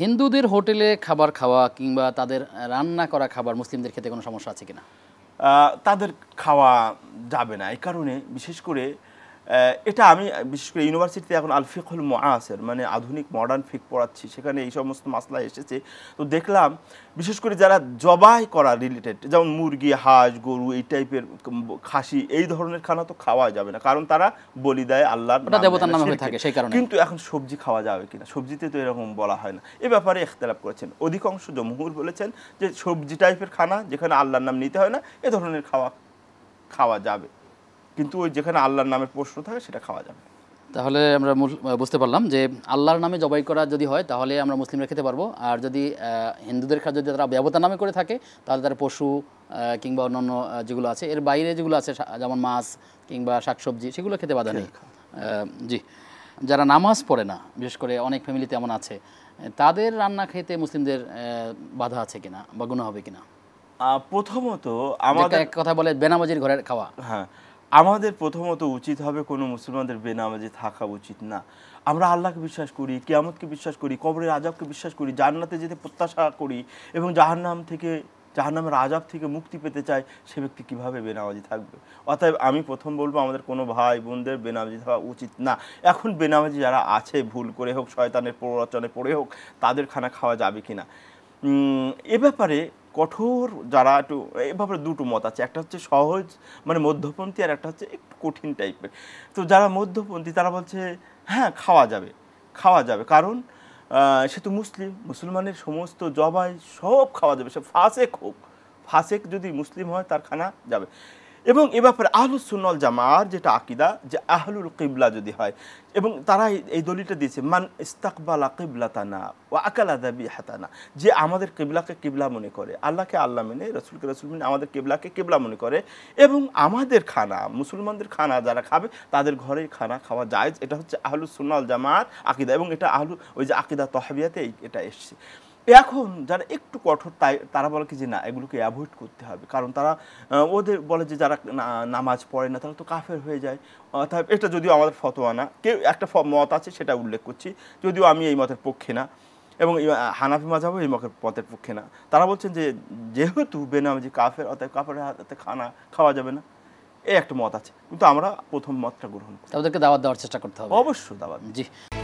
হিন্দুদের হোটেলে খাবার খাওয়া কিংবা তাদের রান্না করা খাবার মুসলিমদের খেতে কোনো সমস্যা আছে কিনা তাদের খাওয়া যাবে না এই কারণে বিশেষ করে এটা আমি বিশেষ করে ইউনিভার্সিটিতে এখন আলফিকুল মোয়াসের মানে আধুনিক মডার্ন ফিক পড়াচ্ছি সেখানে এই সমস্ত মাসলা এসেছে তো দেখলাম বিশেষ করে যারা জবাই করা রিলেটেড যেমন মুরগি হাঁস গরু এই টাইপের খাসি এই ধরনের খানা তো খাওয়া যাবে না কারণ তারা বলি দেয় আল্লাহ থাকে কিন্তু এখন সবজি খাওয়া যাবে কিনা সবজিতে তো এরকম বলা হয় না এ ব্যাপারে এখতলাপ করেছেন অধিকাংশ জমহুর বলেছেন যে সবজি টাইপের খানা যেখানে আল্লাহর নাম নিতে হয় না এ ধরনের খাওয়া খাওয়া যাবে কিন্তু ওই যেখানে আল্লাহর নামের প্রশ্ন থাকে সেটা খাওয়া যাবে তাহলে আমরা বুঝতে পারলাম যে আল্লাহর নামে জবাই করা যদি হয় তাহলে আমরা মুসলিমরা খেতে পারবো আর যদি হিন্দুদের খাদ্য যদি তারা ব্যবতার নামে করে থাকে তাহলে তারা পশু কিংবা অন্যান্য যেগুলো আছে এর বাইরে যেগুলো আছে যেমন মাছ কিংবা শাকসবজি সেগুলো খেতে বাধা নেই জি যারা নামাজ পড়ে না বিশেষ করে অনেক ফ্যামিলিতে এমন আছে তাদের রান্না খেতে মুসলিমদের বাধা আছে কিনা বা গুণা হবে কিনা প্রথমত আমাদের এক কথা বলে বেনামাজির ঘরের খাওয়া হ্যাঁ আমাদের প্রথমত উচিত হবে কোনো মুসলমানদের বেনামাজি থাকা উচিত না আমরা আল্লাহকে বিশ্বাস করি কিয়ামতকে বিশ্বাস করি কবরের আজবকে বিশ্বাস করি জান্নাতে যেতে প্রত্যাশা করি এবং জাহান্নাম থেকে জাহান্নামের আজাব থেকে মুক্তি পেতে চাই সে ব্যক্তি কীভাবে বেনামাজি থাকবে অতএব আমি প্রথম বলবো আমাদের কোনো ভাই বোনদের বেনামাজি থাকা উচিত না এখন বেনামাজি যারা আছে ভুল করে হোক শয়তানের প্ররচনে পড়ে হোক তাদের খানা খাওয়া যাবে কি না এ ব্যাপারে কঠোর যারা একটু এইভাবে দুটো মত আছে একটা হচ্ছে সহজ মানে মধ্যপন্থী আর একটা হচ্ছে একটু কঠিন টাইপের তো যারা মধ্যপন্থী তারা বলছে হ্যাঁ খাওয়া যাবে খাওয়া যাবে কারণ সে তো মুসলিম মুসলমানের সমস্ত জবাই সব খাওয়া যাবে সে ফাসেক হোক ফাঁসেক যদি মুসলিম হয় তার খানা যাবে এবং এ ব্যাপারে আহলুস সুন্নল জামার যেটা আকিদা যে আহলুল কিবলা যদি হয় এবং তারা এই দলিলটা দিয়েছে মান ইস্তাকবালা তানা ও আকাল আদাবি হাতানা যে আমাদের কিবলাকে কিবলা মনে করে আল্লাহকে আল্লাহ মেনে রসুলকে রসুল মেনে আমাদের কিবলাকে কিবলা মনে করে এবং আমাদের খানা মুসলমানদের খানা যারা খাবে তাদের ঘরে খানা খাওয়া যায় এটা হচ্ছে আহলুস সুনল জামার আকিদা এবং এটা আহলু ওই যে আকিদা তহাবিয়াতে এটা এসছে এখন যারা একটু কঠোর তাই তারা বলে কি যে না এগুলোকে অ্যাভয়েড করতে হবে কারণ তারা ওদের বলে যে যারা নামাজ পড়ে না তারা তো কাফের হয়ে যায় অর্থাৎ এটা যদিও আমাদের ফতোয়া না কেউ একটা মত আছে সেটা উল্লেখ করছি যদিও আমি এই মতের পক্ষে না এবং হানাফি মাঝাবও এই মতের পথের পক্ষে না তারা বলছেন যে যেহেতু বেনামাজি কাফের অর্থাৎ কাফের হাতে খানা খাওয়া যাবে না এই একটা মত আছে কিন্তু আমরা প্রথম মতটা গ্রহণ করি তাদেরকে দাওয়াত দেওয়ার চেষ্টা করতে হবে অবশ্যই দাওয়াত জি